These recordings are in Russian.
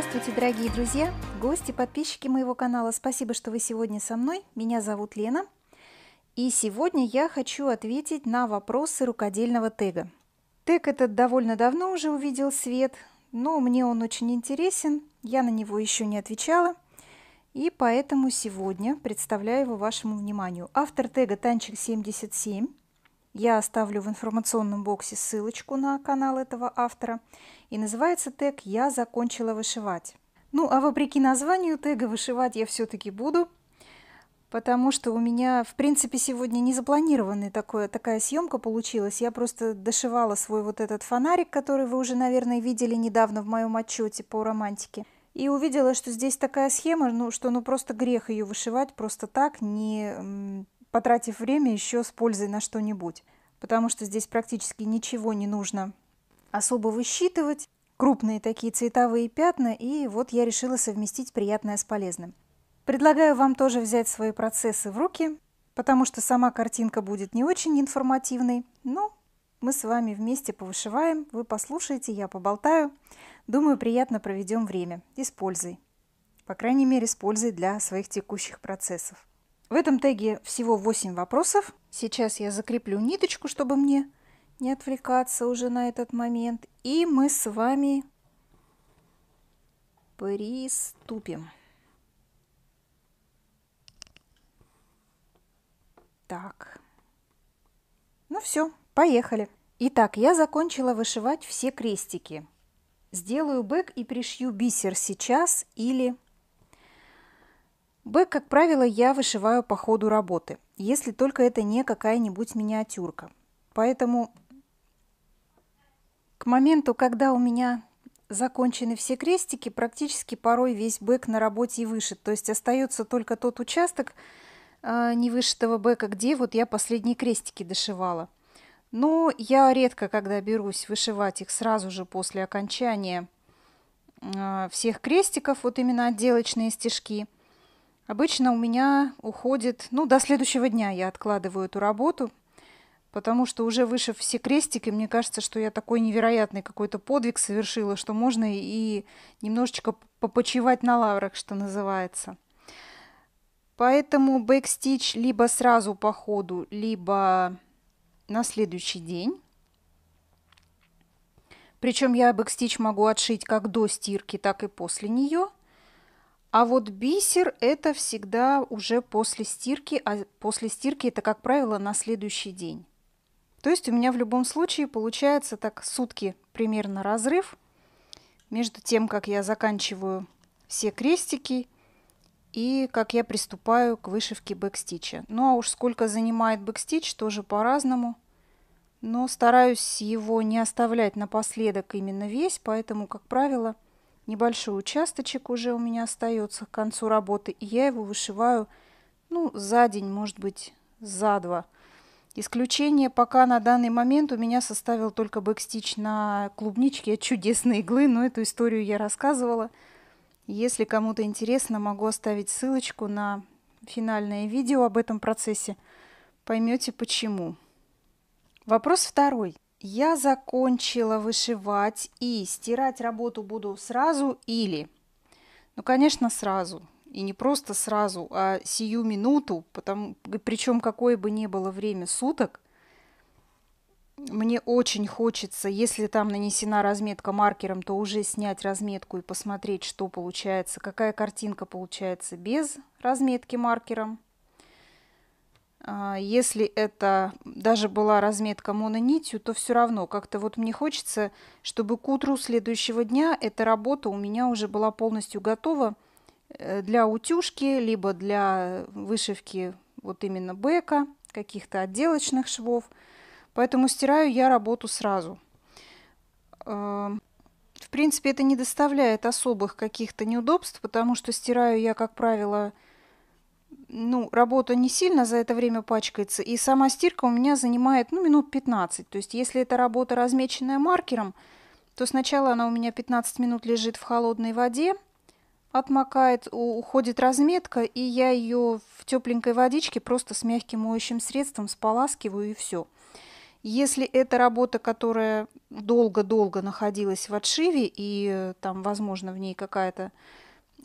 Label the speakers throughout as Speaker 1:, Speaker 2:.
Speaker 1: Здравствуйте, дорогие друзья, гости, подписчики моего канала. Спасибо, что вы сегодня со мной. Меня зовут Лена. И сегодня я хочу ответить на вопросы рукодельного тега. Тег этот довольно давно уже увидел свет, но мне он очень интересен. Я на него еще не отвечала. И поэтому сегодня представляю его вашему вниманию. Автор тега Танчик77. Я оставлю в информационном боксе ссылочку на канал этого автора – и называется тег «Я закончила вышивать». Ну, а вопреки названию тега вышивать я все-таки буду, потому что у меня, в принципе, сегодня не запланированная такое, такая съемка получилась. Я просто дошивала свой вот этот фонарик, который вы уже, наверное, видели недавно в моем отчете по романтике. И увидела, что здесь такая схема, ну, что ну просто грех ее вышивать просто так, не потратив время еще с пользой на что-нибудь. Потому что здесь практически ничего не нужно особо высчитывать. Крупные такие цветовые пятна, и вот я решила совместить приятное с полезным. Предлагаю вам тоже взять свои процессы в руки, потому что сама картинка будет не очень информативной, но мы с вами вместе повышиваем, вы послушаете, я поболтаю. Думаю, приятно проведем время используй По крайней мере, используй для своих текущих процессов. В этом теге всего 8 вопросов. Сейчас я закреплю ниточку, чтобы мне не отвлекаться уже на этот момент. И мы с вами приступим. Так. Ну все, поехали. Итак, я закончила вышивать все крестики. Сделаю бэк и пришью бисер сейчас или... Бэк, как правило, я вышиваю по ходу работы, если только это не какая-нибудь миниатюрка. Поэтому к моменту, когда у меня закончены все крестики, практически порой весь бэк на работе и вышит. То есть остается только тот участок э, невышитого бэка, где вот я последние крестики дошивала. Но я редко, когда берусь вышивать их сразу же после окончания э, всех крестиков, вот именно отделочные стежки. Обычно у меня уходит, ну, до следующего дня я откладываю эту работу – потому что уже вышив все крестики, мне кажется, что я такой невероятный какой-то подвиг совершила, что можно и немножечко попочивать на лаврах, что называется. Поэтому бэкстич либо сразу по ходу, либо на следующий день. Причем я бэкстич могу отшить как до стирки, так и после нее. А вот бисер это всегда уже после стирки, а после стирки это, как правило, на следующий день. То есть у меня в любом случае получается так сутки примерно разрыв между тем, как я заканчиваю все крестики и как я приступаю к вышивке бэкстича. Ну а уж сколько занимает бэкстич, тоже по-разному. Но стараюсь его не оставлять напоследок именно весь, поэтому, как правило, небольшой участочек уже у меня остается к концу работы, и я его вышиваю ну, за день, может быть, за два – Исключение пока на данный момент у меня составил только бэкстич на клубничке от чудесной иглы, но эту историю я рассказывала. Если кому-то интересно, могу оставить ссылочку на финальное видео об этом процессе. Поймете почему. Вопрос второй. Я закончила вышивать и стирать работу буду сразу или? Ну, конечно, сразу. И не просто сразу, а сию минуту, потому, причем какое бы ни было время суток, мне очень хочется, если там нанесена разметка маркером, то уже снять разметку и посмотреть, что получается, какая картинка получается без разметки маркером. А если это даже была разметка мононитью, то все равно как-то вот мне хочется, чтобы к утру следующего дня эта работа у меня уже была полностью готова – Э, для утюжки, либо для вышивки вот именно бэка, каких-то отделочных швов. Поэтому стираю я работу сразу. Эм, в принципе, это не доставляет особых каких-то неудобств, потому что стираю я, как правило, ну, работа не сильно за это время пачкается, и сама стирка у меня занимает, ну, минут 15. То есть, если эта работа размеченная маркером, то сначала она у меня 15 минут лежит в холодной воде – отмокает, уходит разметка, и я ее в тепленькой водичке просто с мягким моющим средством споласкиваю и все. Если это работа, которая долго-долго находилась в отшиве, и там, возможно, в ней какая-то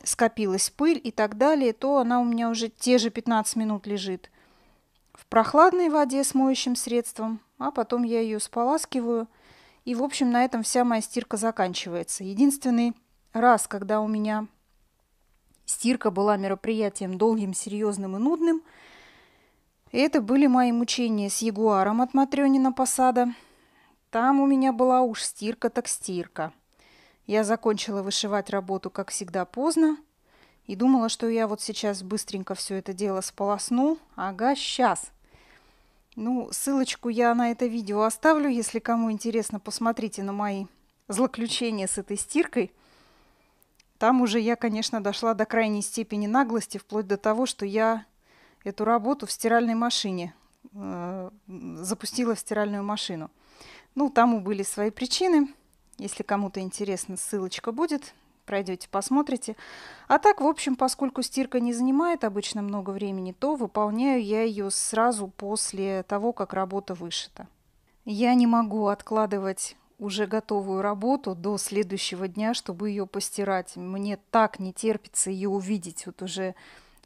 Speaker 1: скопилась пыль и так далее, то она у меня уже те же 15 минут лежит в прохладной воде с моющим средством, а потом я ее споласкиваю. И, в общем, на этом вся моя стирка заканчивается. Единственный раз, когда у меня Стирка была мероприятием долгим, серьезным и нудным. это были мои мучения с ягуаром от Матрёнина посада. Там у меня была уж стирка так стирка. Я закончила вышивать работу, как всегда, поздно. И думала, что я вот сейчас быстренько все это дело сполосну. Ага, сейчас. Ну, ссылочку я на это видео оставлю. Если кому интересно, посмотрите на мои злоключения с этой стиркой – там уже я, конечно, дошла до крайней степени наглости, вплоть до того, что я эту работу в стиральной машине э, запустила в стиральную машину. Ну, тому были свои причины. Если кому-то интересно, ссылочка будет. Пройдете, посмотрите. А так, в общем, поскольку стирка не занимает обычно много времени, то выполняю я ее сразу после того, как работа вышита. Я не могу откладывать уже готовую работу до следующего дня, чтобы ее постирать. Мне так не терпится ее увидеть вот уже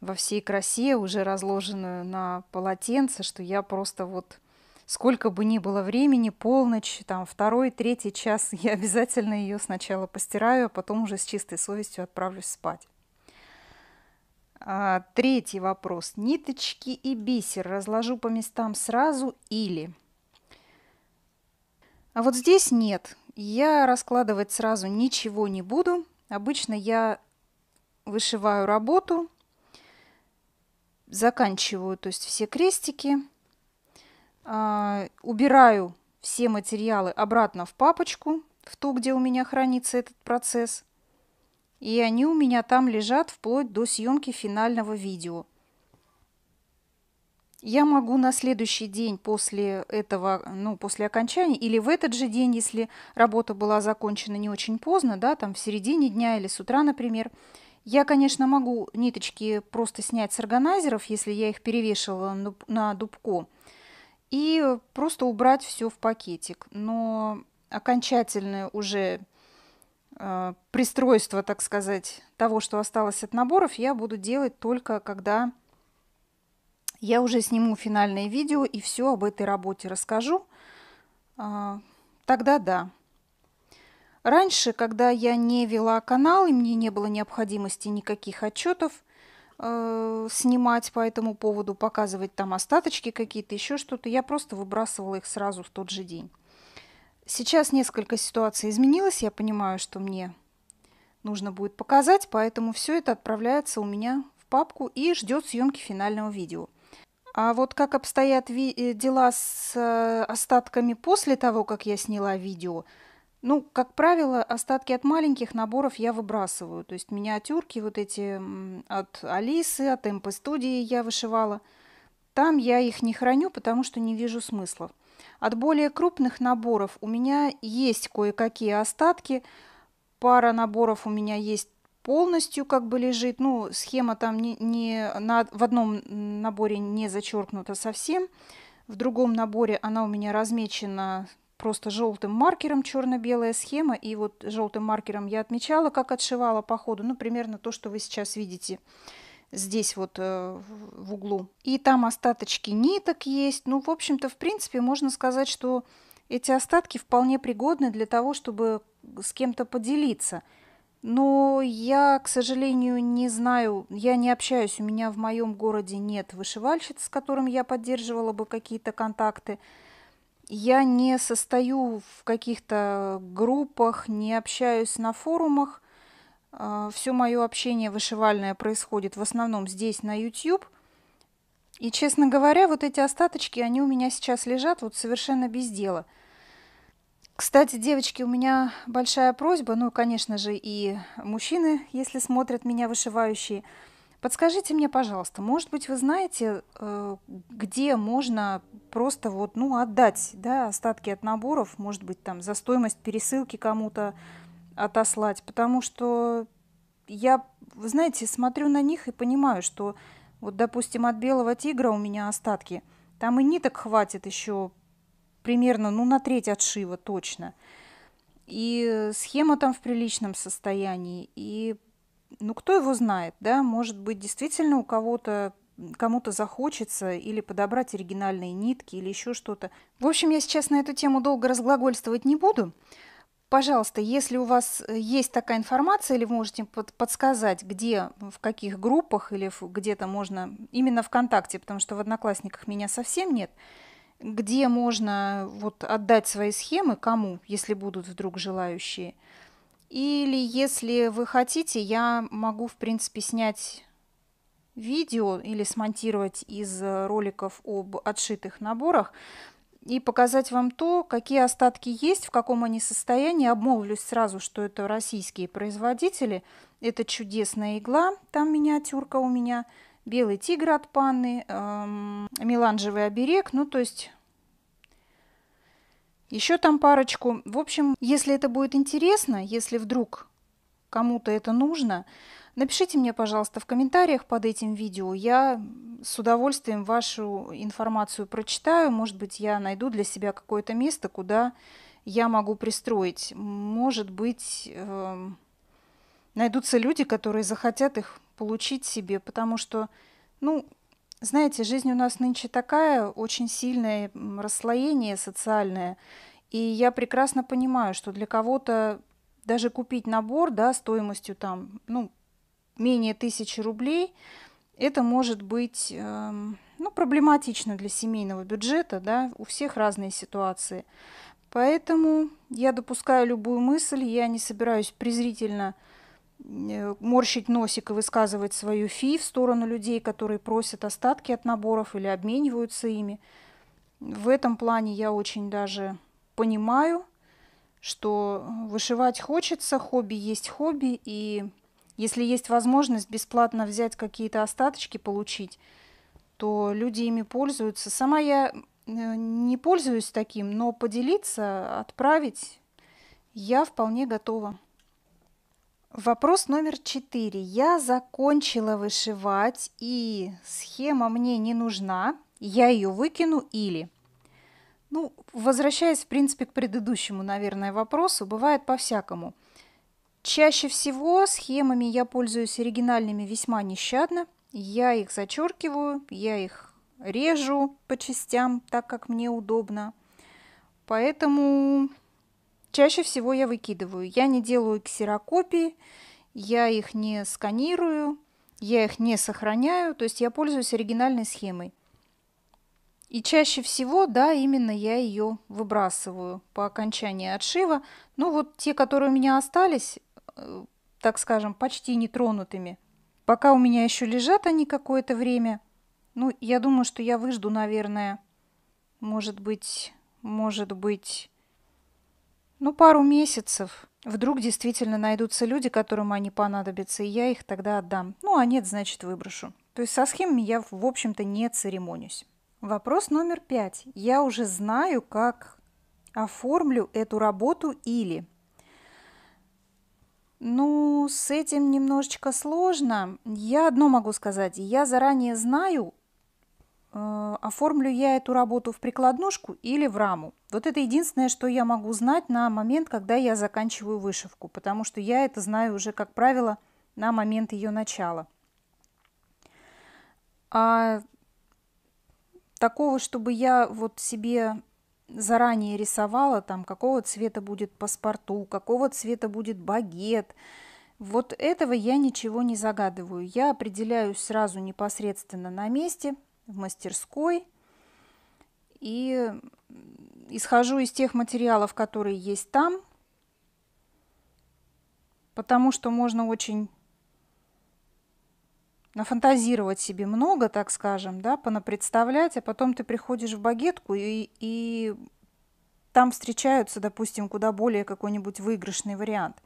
Speaker 1: во всей красе, уже разложенную на полотенце, что я просто вот сколько бы ни было времени, полночь, там второй, третий час, я обязательно ее сначала постираю, а потом уже с чистой совестью отправлюсь спать. А, третий вопрос. Ниточки и бисер разложу по местам сразу или... А вот здесь нет. Я раскладывать сразу ничего не буду. Обычно я вышиваю работу, заканчиваю, то есть все крестики, а, убираю все материалы обратно в папочку, в ту, где у меня хранится этот процесс. И они у меня там лежат вплоть до съемки финального видео – я могу на следующий день после этого, ну, после окончания, или в этот же день, если работа была закончена не очень поздно, да, там в середине дня или с утра, например, я, конечно, могу ниточки просто снять с органайзеров, если я их перевешивала на дубко, и просто убрать все в пакетик. Но окончательное уже э, пристройство, так сказать, того, что осталось от наборов, я буду делать только когда я уже сниму финальное видео и все об этой работе расскажу. А, тогда да. Раньше, когда я не вела канал и мне не было необходимости никаких отчетов э, снимать по этому поводу, показывать там остаточки какие-то, еще что-то, я просто выбрасывала их сразу в тот же день. Сейчас несколько ситуаций изменилось, я понимаю, что мне нужно будет показать, поэтому все это отправляется у меня в папку и ждет съемки финального видео – а вот как обстоят ви- э, дела с э, остатками после того, как я сняла видео? Ну, как правило, остатки от маленьких наборов я выбрасываю. То есть миниатюрки вот эти от Алисы, от Эмпы студии я вышивала. Там я их не храню, потому что не вижу смысла. От более крупных наборов у меня есть кое-какие остатки. Пара наборов у меня есть полностью как бы лежит. Ну, схема там не, не на, в одном наборе не зачеркнута совсем. В другом наборе она у меня размечена просто желтым маркером черно-белая схема. И вот желтым маркером я отмечала, как отшивала по ходу. Ну, примерно то, что вы сейчас видите здесь вот э, в углу. И там остаточки ниток есть. Ну, в общем-то, в принципе, можно сказать, что эти остатки вполне пригодны для того, чтобы с кем-то поделиться – но ну, я, к сожалению, не знаю, я не общаюсь, у меня в моем городе нет вышивальщиц, с которым я поддерживала бы какие-то контакты. Я не состою в каких-то группах, не общаюсь на форумах. А, Все мое общение вышивальное происходит в основном здесь, на YouTube. И, честно говоря, вот эти остаточки, они у меня сейчас лежат вот совершенно без дела – кстати, девочки, у меня большая просьба, ну, конечно же, и мужчины, если смотрят меня вышивающие, подскажите мне, пожалуйста, может быть, вы знаете, э, где можно просто вот, ну, отдать, да, остатки от наборов, может быть, там, за стоимость пересылки кому-то отослать, потому что я, вы знаете, смотрю на них и понимаю, что вот, допустим, от белого тигра у меня остатки, там и ниток хватит еще примерно, ну, на треть отшива точно. И схема там в приличном состоянии, и ну, кто его знает, да, может быть, действительно у кого-то кому-то захочется или подобрать оригинальные нитки или еще что-то. В общем, я сейчас на эту тему долго разглагольствовать не буду. Пожалуйста, если у вас э, есть такая информация или вы можете под, подсказать, где, в каких группах или где-то можно, именно ВКонтакте, потому что в Одноклассниках меня совсем нет – где можно вот отдать свои схемы кому, если будут вдруг желающие. Или если вы хотите, я могу, в принципе, снять видео или смонтировать из роликов об отшитых наборах и показать вам то, какие остатки есть, в каком они состоянии. Обмолвлюсь сразу, что это российские производители. Это чудесная игла, там миниатюрка у меня – белый тигр от Панны, эм, меланжевый оберег, ну то есть еще там парочку. В общем, если это будет интересно, если вдруг кому-то это нужно, напишите мне, пожалуйста, в комментариях под этим видео. Я с удовольствием вашу информацию прочитаю. Может быть, я найду для себя какое-то место, куда я могу пристроить. Может быть, э, найдутся люди, которые захотят их получить себе, потому что, ну, знаете, жизнь у нас нынче такая, очень сильное расслоение социальное, и я прекрасно понимаю, что для кого-то даже купить набор, да, стоимостью там, ну, менее тысячи рублей, это может быть, э, ну, проблематично для семейного бюджета, да, у всех разные ситуации. Поэтому я допускаю любую мысль, я не собираюсь презрительно Э, морщить носик и высказывать свою фи в сторону людей, которые просят остатки от наборов или обмениваются ими. В этом плане я очень даже понимаю, что вышивать хочется, хобби есть хобби, и если есть возможность бесплатно взять какие-то остаточки, получить, то люди ими пользуются. Сама я э, не пользуюсь таким, но поделиться, отправить я вполне готова. Вопрос номер четыре. Я закончила вышивать, и схема мне не нужна. Я ее выкину или... Ну, возвращаясь, в принципе, к предыдущему, наверное, вопросу, бывает по-всякому. Чаще всего схемами я пользуюсь оригинальными весьма нещадно. Я их зачеркиваю, я их режу по частям так, как мне удобно. Поэтому чаще всего я выкидываю. Я не делаю ксерокопии, я их не сканирую, я их не сохраняю, то есть я пользуюсь оригинальной схемой. И чаще всего, да, именно я ее выбрасываю по окончании отшива. Ну вот те, которые у меня остались, э, так скажем, почти нетронутыми, пока у меня еще лежат они какое-то время, ну, я думаю, что я выжду, наверное, может быть, может быть, ну, пару месяцев. Вдруг действительно найдутся люди, которым они понадобятся, и я их тогда отдам. Ну, а нет, значит, выброшу. То есть со схемами я, в общем-то, не церемонюсь. Вопрос номер пять. Я уже знаю, как оформлю эту работу или... Ну, с этим немножечко сложно. Я одно могу сказать. Я заранее знаю, Э, оформлю я эту работу в прикладножку или в раму. Вот это единственное, что я могу знать на момент, когда я заканчиваю вышивку, потому что я это знаю уже, как правило, на момент ее начала. А такого, чтобы я вот себе заранее рисовала, там, какого цвета будет паспорту, какого цвета будет багет, вот этого я ничего не загадываю. Я определяюсь сразу непосредственно на месте – в мастерской и исхожу из тех материалов, которые есть там, потому что можно очень нафантазировать себе много, так скажем, да, понапредставлять, а потом ты приходишь в багетку и, и там встречаются, допустим, куда более какой-нибудь выигрышный вариант.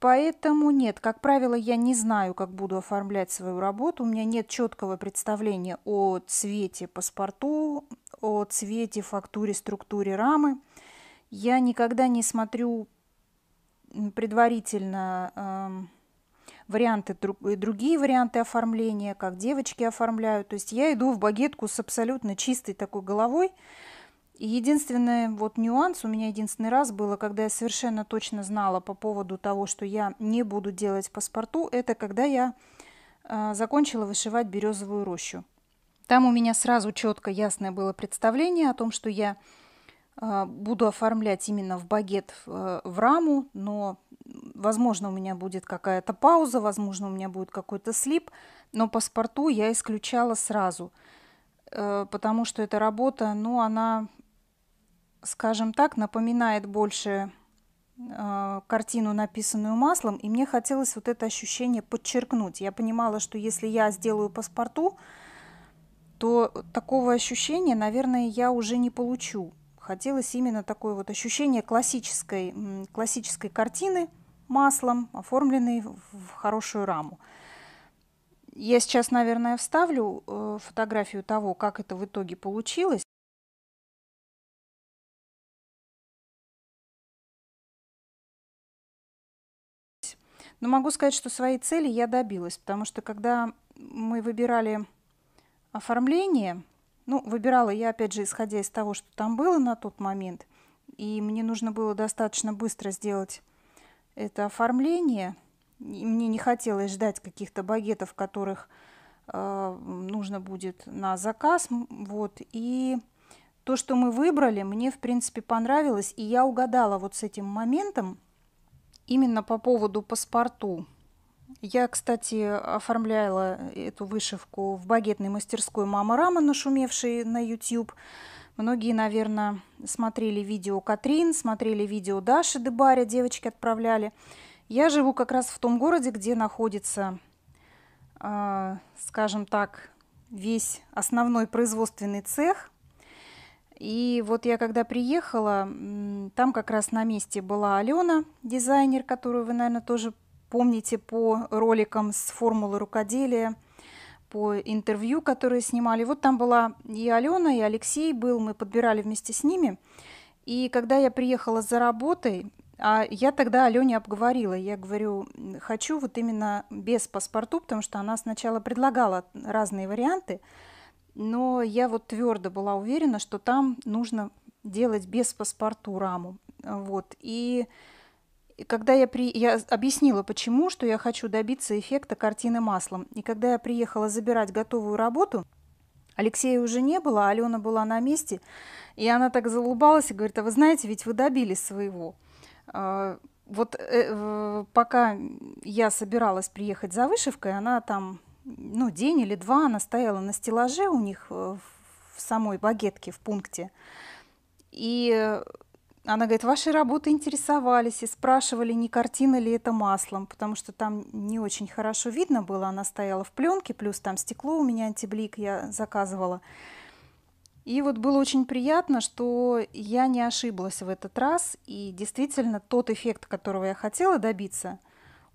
Speaker 1: Поэтому нет, как правило, я не знаю, как буду оформлять свою работу. У меня нет четкого представления о цвете паспорту, о цвете, фактуре, структуре рамы. Я никогда не смотрю предварительно эм, э, варианты, другие варианты оформления, как девочки оформляют. То есть я иду в багетку с абсолютно чистой такой головой, и единственный вот нюанс у меня единственный раз было, когда я совершенно точно знала по поводу того, что я не буду делать паспорту, это когда я э, закончила вышивать березовую рощу. Там у меня сразу четко ясное было представление о том, что я э, буду оформлять именно в багет э, в раму, но, возможно, у меня будет какая-то пауза, возможно, у меня будет какой-то слип, но паспорту я исключала сразу э, потому что эта работа, ну, она скажем так, напоминает больше э, картину, написанную маслом, и мне хотелось вот это ощущение подчеркнуть. Я понимала, что если я сделаю паспорту, то такого ощущения, наверное, я уже не получу. Хотелось именно такое вот ощущение классической, классической картины маслом, оформленной в хорошую раму. Я сейчас, наверное, вставлю э, фотографию того, как это в итоге получилось. Но могу сказать, что своей цели я добилась, потому что когда мы выбирали оформление, ну, выбирала я, опять же, исходя из того, что там было на тот момент, и мне нужно было достаточно быстро сделать это оформление. И мне не хотелось ждать каких-то багетов, которых э, нужно будет на заказ. Вот. И то, что мы выбрали, мне, в принципе, понравилось. И я угадала вот с этим моментом, именно по поводу паспорту. Я, кстати, оформляла эту вышивку в багетной мастерской «Мама Рама», нашумевшей на YouTube. Многие, наверное, смотрели видео Катрин, смотрели видео Даши Дебаря, девочки отправляли. Я живу как раз в том городе, где находится, э, скажем так, весь основной производственный цех – и вот я когда приехала, там как раз на месте была Алена, дизайнер, которую вы, наверное, тоже помните по роликам с формулы рукоделия, по интервью, которые снимали. Вот там была и Алена, и Алексей был, мы подбирали вместе с ними. И когда я приехала за работой, а я тогда Алене обговорила, я говорю, хочу вот именно без паспорту, потому что она сначала предлагала разные варианты, но я вот твердо была уверена, что там нужно делать без паспорту раму. Вот. И когда я, при... я объяснила, почему, что я хочу добиться эффекта картины маслом. И когда я приехала забирать готовую работу, Алексея уже не было, а Алена была на месте, и она так залыбалась и говорит, а вы знаете, ведь вы добились своего. А, вот э, пока я собиралась приехать за вышивкой, она там ну, день или два она стояла на стеллаже у них э, в самой багетке, в пункте. И она говорит, ваши работы интересовались и спрашивали, не картина ли это маслом, потому что там не очень хорошо видно было, она стояла в пленке, плюс там стекло у меня антиблик я заказывала. И вот было очень приятно, что я не ошиблась в этот раз, и действительно тот эффект, которого я хотела добиться,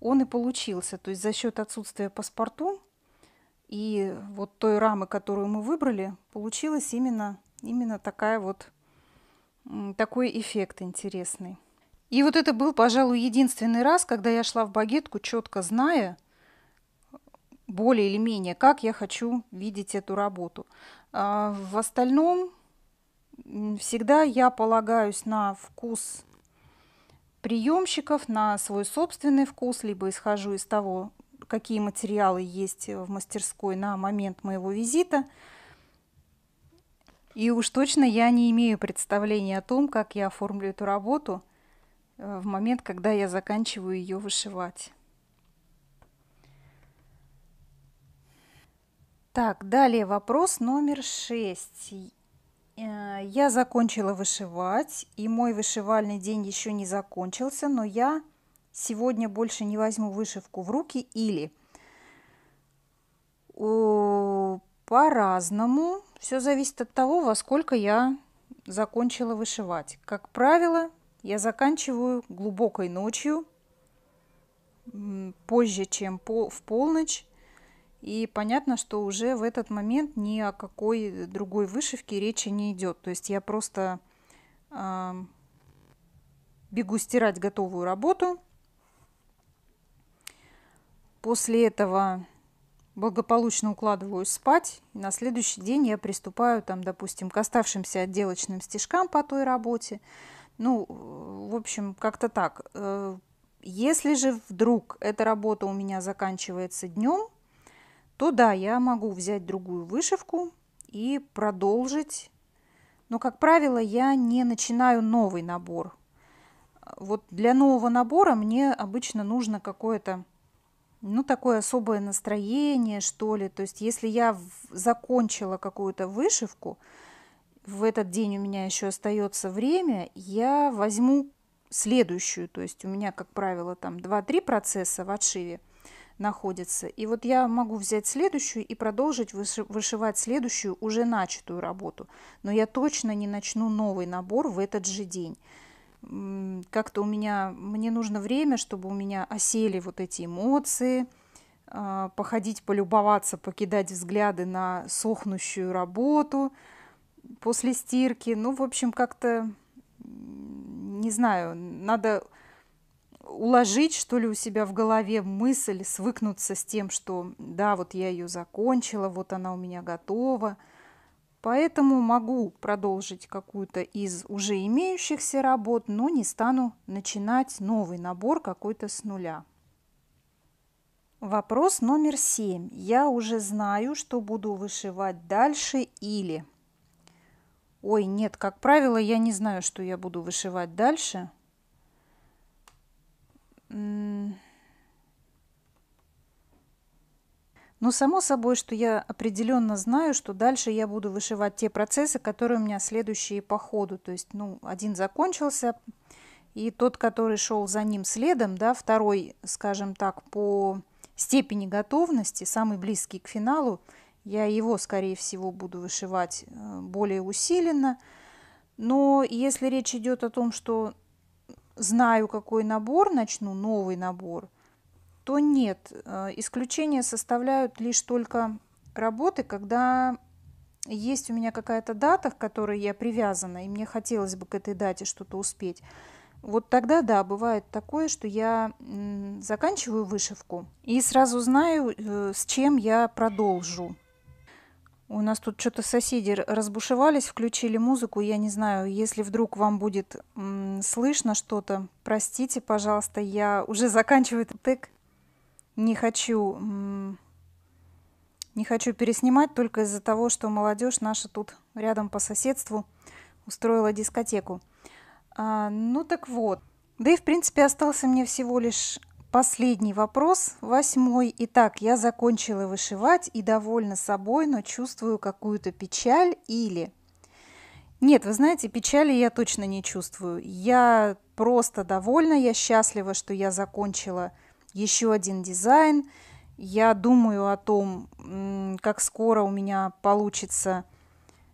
Speaker 1: он и получился. То есть за счет отсутствия паспорту и вот той рамы, которую мы выбрали, получилось именно, именно такая вот, такой эффект интересный. И вот это был, пожалуй, единственный раз, когда я шла в багетку, четко зная, более или менее, как я хочу видеть эту работу. А в остальном всегда я полагаюсь на вкус приемщиков, на свой собственный вкус, либо исхожу из того, какие материалы есть в мастерской на момент моего визита. И уж точно я не имею представления о том, как я оформлю эту работу э, в момент, когда я заканчиваю ее вышивать. Так, далее вопрос номер шесть. Э, я закончила вышивать, и мой вышивальный день еще не закончился, но я сегодня больше не возьму вышивку в руки или по-разному. Все зависит от того, во сколько я закончила вышивать. Как правило, я заканчиваю глубокой ночью, позже, чем по, в полночь. И понятно, что уже в этот момент ни о какой другой вышивке речи не идет. То есть я просто э, бегу стирать готовую работу После этого благополучно укладываюсь спать. И на следующий день я приступаю, там, допустим, к оставшимся отделочным стежкам по той работе. Ну, в общем, как-то так. Э, если же вдруг эта работа у меня заканчивается днем, то да, я могу взять другую вышивку и продолжить. Но, как правило, я не начинаю новый набор. Э, вот для нового набора мне обычно нужно какое-то ну, такое особое настроение, что ли. То есть, если я закончила какую-то вышивку, в этот день у меня еще остается время, я возьму следующую. То есть, у меня, как правило, там 2-3 процесса в отшиве находится. И вот я могу взять следующую и продолжить вышивать следующую уже начатую работу. Но я точно не начну новый набор в этот же день как-то у меня, мне нужно время, чтобы у меня осели вот эти эмоции, а, походить, полюбоваться, покидать взгляды на сохнущую работу после стирки. Ну, в общем, как-то, не знаю, надо уложить, что ли, у себя в голове мысль, свыкнуться с тем, что да, вот я ее закончила, вот она у меня готова – Поэтому могу продолжить какую-то из уже имеющихся работ, но не стану начинать новый набор какой-то с нуля. Вопрос номер семь. Я уже знаю, что буду вышивать дальше или... Ой, нет, как правило, я не знаю, что я буду вышивать дальше, Но само собой, что я определенно знаю, что дальше я буду вышивать те процессы, которые у меня следующие по ходу. То есть, ну, один закончился, и тот, который шел за ним следом, да, второй, скажем так, по степени готовности, самый близкий к финалу, я его, скорее всего, буду вышивать э, более усиленно. Но если речь идет о том, что знаю, какой набор начну, новый набор – то нет. Э, Исключение составляют лишь только работы, когда есть у меня какая-то дата, к которой я привязана, и мне хотелось бы к этой дате что-то успеть. Вот тогда, да, бывает такое, что я заканчиваю вышивку и сразу знаю, э, с чем я продолжу. У нас тут что-то соседи разбушевались, включили музыку. Я не знаю, если вдруг вам будет слышно что-то, простите, пожалуйста, я уже заканчиваю этот тег не хочу, не хочу переснимать только из-за того, что молодежь наша тут рядом по соседству устроила дискотеку. А, ну так вот. Да и в принципе остался мне всего лишь последний вопрос, восьмой. Итак, я закончила вышивать и довольна собой, но чувствую какую-то печаль или... Нет, вы знаете, печали я точно не чувствую. Я просто довольна, я счастлива, что я закончила еще один дизайн. Я думаю о том, как скоро у меня получится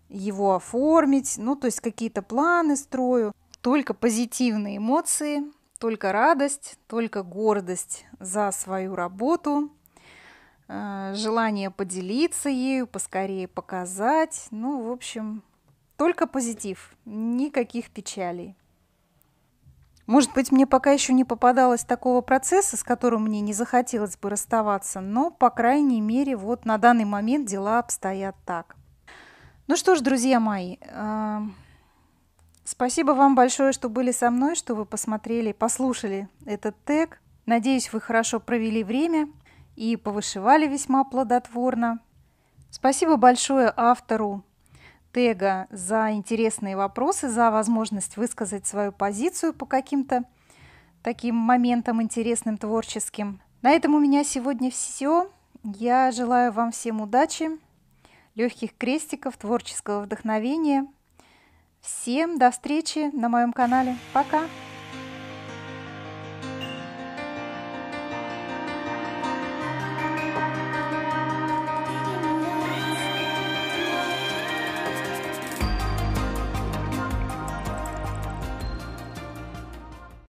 Speaker 1: его оформить. Ну, то есть какие-то планы строю. Только позитивные эмоции, только радость, только гордость за свою работу, э, желание поделиться ею, поскорее показать. Ну, в общем, только позитив, никаких печалей. Может быть, мне пока еще не попадалось такого процесса, с которым мне не захотелось бы расставаться, но, по крайней мере, вот на данный момент дела обстоят так. Ну что ж, друзья мои, э, спасибо вам большое, что были со мной, что вы посмотрели, послушали этот тег. Надеюсь, вы хорошо провели время и повышивали весьма плодотворно. Спасибо большое автору тега за интересные вопросы, за возможность высказать свою позицию по каким-то таким моментам интересным, творческим. На этом у меня сегодня все. Я желаю вам всем удачи, легких крестиков, творческого вдохновения. Всем до встречи на моем канале. Пока!